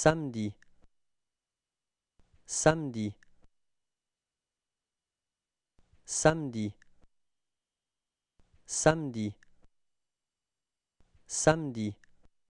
samedi samedi samedi samedi samedi